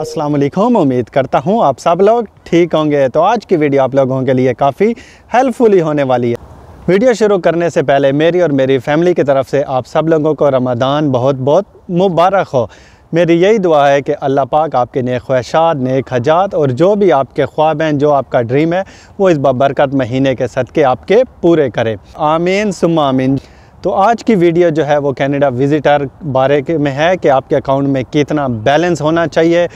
अस्सलाम वालेकुम उम्मीद करता हूँ आप सब लोग ठीक होंगे तो आज की वीडियो आप लोगों के लिए काफ़ी हेल्पफुली होने वाली है वीडियो शुरू करने से पहले मेरी और मेरी फैमिली की तरफ से आप सब लोगों को रमदान बहुत बहुत मुबारक हो मेरी यही दुआ है कि अल्लाह पाक आपके नेक ख्वाहिशात नेक हजात और जो भी आपके ख्वाब हैं जो आपका ड्रीम है वो इस बबरकत महीने के सदक़े आपके पूरे करें आमीन सुम आमीन तो आज की वीडियो जो है वो कनाडा विजिटर बारे के में है कि आपके अकाउंट में कितना बैलेंस होना चाहिए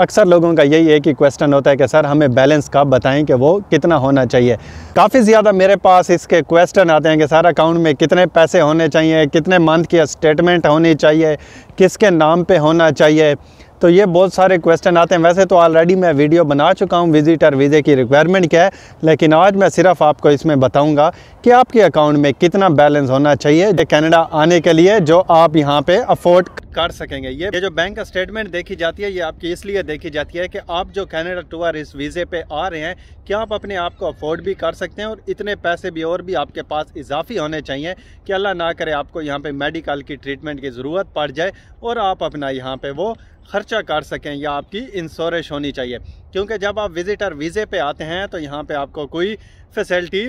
अक्सर लोगों का यही एक ही क्वेश्चन होता है कि सर हमें बैलेंस कब बताएं कि वो कितना होना चाहिए काफ़ी ज़्यादा मेरे पास इसके क्वेश्चन आते हैं कि सर अकाउंट में कितने पैसे होने चाहिए कितने मंथ की स्टेटमेंट होनी चाहिए किसके नाम पर होना चाहिए तो ये बहुत सारे क्वेश्चन आते हैं वैसे तो ऑलरेडी मैं वीडियो बना चुका हूँ विजिटर वीज़े की रिक्वायरमेंट क्या है लेकिन आज मैं सिर्फ आपको इसमें बताऊँगा कि आपके अकाउंट में कितना बैलेंस होना चाहिए कनाडा आने के लिए जो आप यहाँ पे अफोर्ड कर सकेंगे ये ये जो बैंक स्टेटमेंट देखी जाती है ये आपकी इसलिए देखी जाती है कि आप जो कनाडा टूर इस वीज़े पे आ रहे हैं क्या आप अपने आप को अफोर्ड भी कर सकते हैं और इतने पैसे भी और भी आपके पास इजाफी होने चाहिए कि अल्लाह ना करे आपको यहाँ पे मेडिकल की ट्रीटमेंट की ज़रूरत पड़ जाए और आप अपना यहाँ पे वो ख़र्चा कर सकें या आपकी इंश्योरेंस होनी चाहिए क्योंकि जब आप विज़िटर वीज़े पे आते हैं तो यहाँ पे आपको कोई फैसिलिटी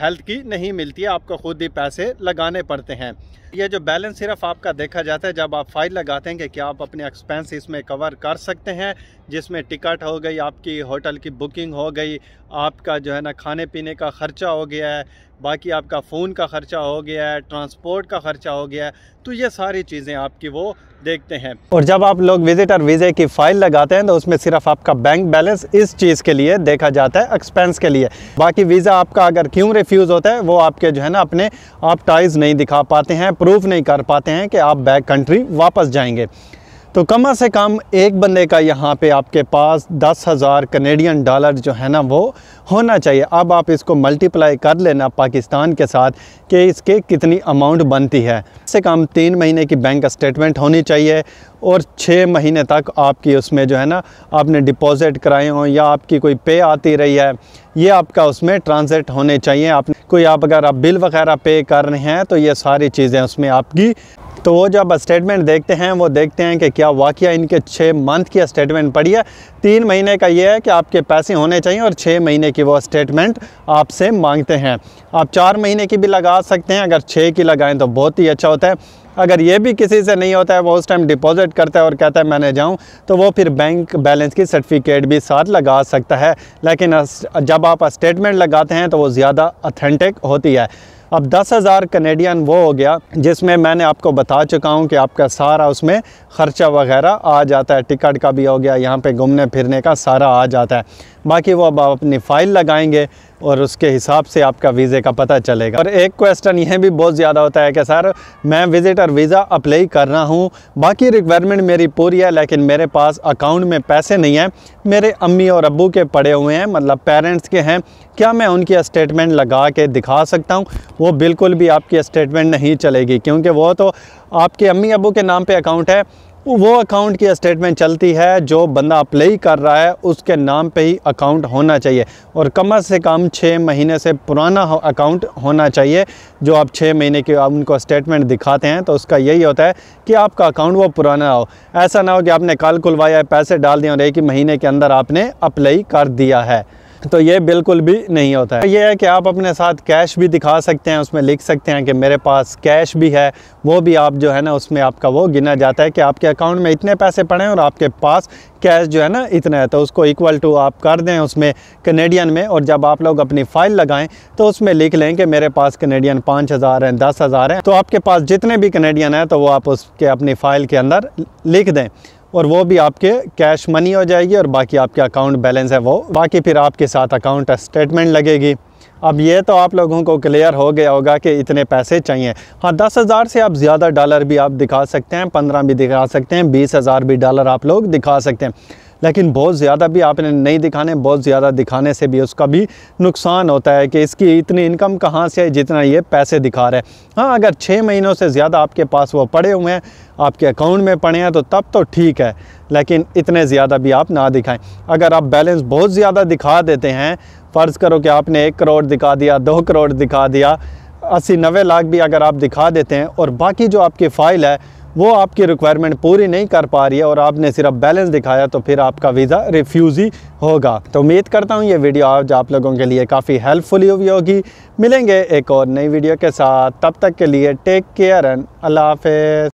हेल्थ की नहीं मिलती है आपको ख़ुद ही पैसे लगाने पड़ते हैं ये जो बैलेंस सिर्फ आपका देखा जाता है जब आप फाइल लगाते हैं कि क्या आप अपने एक्सपेंस इसमें कवर कर सकते हैं जिसमें टिकट हो गई आपकी होटल की बुकिंग हो गई आपका जो है ना खाने पीने का ख़र्चा हो गया है बाकी आपका फ़ोन का ख़र्चा हो गया है ट्रांसपोर्ट का ख़र्चा हो गया है तो ये सारी चीज़ें आपकी वो देखते हैं और जब आप लोग विजिटर वीज़े की फ़ाइल लगाते हैं तो उसमें सिर्फ आपका बैंक बैलेंस इस चीज़ के लिए देखा जाता है एक्सपेंस के लिए बाकी वीज़ा आपका अगर क्यों रिफ्यूज़ होता है वो आपके जो है ना अपने आप टाइज नहीं दिखा पाते हैं प्रूफ नहीं कर पाते हैं कि आप बैक कंट्री वापस जाएंगे तो कम से कम एक बंदे का यहाँ पे आपके पास दस हज़ार कनेडियन डॉलर जो है ना वो होना चाहिए अब आप इसको मल्टीप्लाई कर लेना पाकिस्तान के साथ कि इसके कितनी अमाउंट बनती है से कम तीन महीने की बैंक स्टेटमेंट होनी चाहिए और छः महीने तक आपकी उसमें जो है ना आपने डिपॉजिट कराए हों या आपकी कोई पे आती रही है ये आपका उसमें ट्रांजेक्ट होने चाहिए आप कोई आप अगर आप बिल वगैरह पे कर रहे हैं तो ये सारी चीज़ें उसमें आपकी तो वो जब स्टेटमेंट देखते हैं वो देखते हैं कि क्या वाक़ इनके छः मंथ की स्टेटमेंट पड़ी है तीन महीने का ये है कि आपके पैसे होने चाहिए और छः महीने की वो स्टेटमेंट आपसे मांगते हैं आप चार महीने की भी लगा सकते हैं अगर छः की लगाएं तो बहुत ही अच्छा होता है अगर ये भी किसी से नहीं होता है वो उस टाइम डिपॉजिट करता है और कहता है मैंने जाऊँ तो वो फिर बैंक बैलेंस की सर्टिफिकेट भी साथ लगा सकता है लेकिन जब आप स्टेटमेंट लगाते हैं तो वो ज़्यादा अथेंटिक होती है अब दस हज़ार कनेडियन वो हो गया जिसमें मैंने आपको बता चुका हूँ कि आपका सारा उसमें ख़र्चा वगैरह आ जाता है टिकट का भी हो गया यहाँ पे घूमने फिरने का सारा आ जाता है बाकी वो अब आप अपनी फ़ाइल लगाएंगे और उसके हिसाब से आपका वीज़े का पता चलेगा और एक क्वेश्चन यह भी बहुत ज़्यादा होता है कि सर मैं विज़िटर वीज़ा अप्लाई कर रहा हूँ बाकी रिक्वायरमेंट मेरी पूरी है लेकिन मेरे पास अकाउंट में पैसे नहीं हैं मेरे अम्मी और अबू के पड़े हुए हैं मतलब पेरेंट्स के हैं क्या मैं उनकी स्टेटमेंट लगा के दिखा सकता हूँ वो बिल्कुल भी आपकी स्टेटमेंट नहीं चलेगी क्योंकि वो तो आपके अम्मी अबू के नाम पर अकाउंट है वो अकाउंट की स्टेटमेंट चलती है जो बंदा अप्लाई कर रहा है उसके नाम पे ही अकाउंट होना चाहिए और कम से कम छः महीने से पुराना हो, अकाउंट होना चाहिए जो आप छः महीने के आप उनको स्टेटमेंट दिखाते हैं तो उसका यही होता है कि आपका अकाउंट वो पुराना हो ऐसा ना हो कि आपने कल खुलवाया है पैसे डाल दिए और एक ही महीने के अंदर आपने अप्लाई कर दिया है तो ये बिल्कुल भी नहीं होता है ये है कि आप अपने साथ कैश भी दिखा सकते हैं उसमें लिख सकते हैं कि मेरे पास कैश भी है वो भी आप जो है ना उसमें आपका वो गिना जाता है कि आपके अकाउंट में इतने पैसे पड़े हैं और आपके पास कैश जो है ना इतना है तो उसको इक्वल टू आप कर दें उसमें कनेडियन में और जब आप लोग अपनी फ़ाइल लगाएं तो उसमें लिख लें कि मेरे पास कनेडियन पाँच हज़ार हैं दस हज़ार हैं तो आपके पास जितने भी कनेडियन हैं तो वो आप उसके अपनी फ़ाइल के अंदर लिख दें और वो भी आपके कैश मनी हो जाएगी और बाकी आपके अकाउंट बैलेंस है वो बाकी फिर आपके साथ अकाउंट स्टेटमेंट लगेगी अब ये तो आप लोगों को क्लियर हो गया होगा कि इतने पैसे चाहिए हाँ दस हज़ार से आप ज़्यादा डॉलर भी आप दिखा सकते हैं पंद्रह भी दिखा सकते हैं बीस हज़ार भी डॉलर आप लोग दिखा सकते हैं लेकिन बहुत ज़्यादा भी आपने नहीं दिखाने बहुत ज़्यादा दिखाने से भी उसका भी नुकसान होता है कि इसकी इतनी इनकम कहाँ से है जितना ये पैसे दिखा रहे हैं हाँ अगर छः महीनों से ज़्यादा आपके पास वो पड़े हुए हैं आपके अकाउंट में पड़े हैं तो तब तो ठीक है लेकिन इतने ज़्यादा भी आप ना दिखाएं अगर आप बैलेंस बहुत ज़्यादा दिखा देते हैं फ़र्ज़ करो कि आपने एक करोड़ दिखा दिया दो करोड़ दिखा दिया अस्सी नबे लाख भी अगर आप दिखा देते हैं और बाकी जो आपकी फ़ाइल है वो आपकी रिक्वायरमेंट पूरी नहीं कर पा रही है और आपने सिर्फ बैलेंस दिखाया तो फिर आपका वीज़ा रिफ्यूज़ ही होगा तो उम्मीद करता हूँ ये वीडियो आज आप लोगों के लिए काफ़ी हेल्पफुल हुई होगी मिलेंगे एक और नई वीडियो के साथ तब तक के लिए टेक केयर एंड अल्लाह हाफ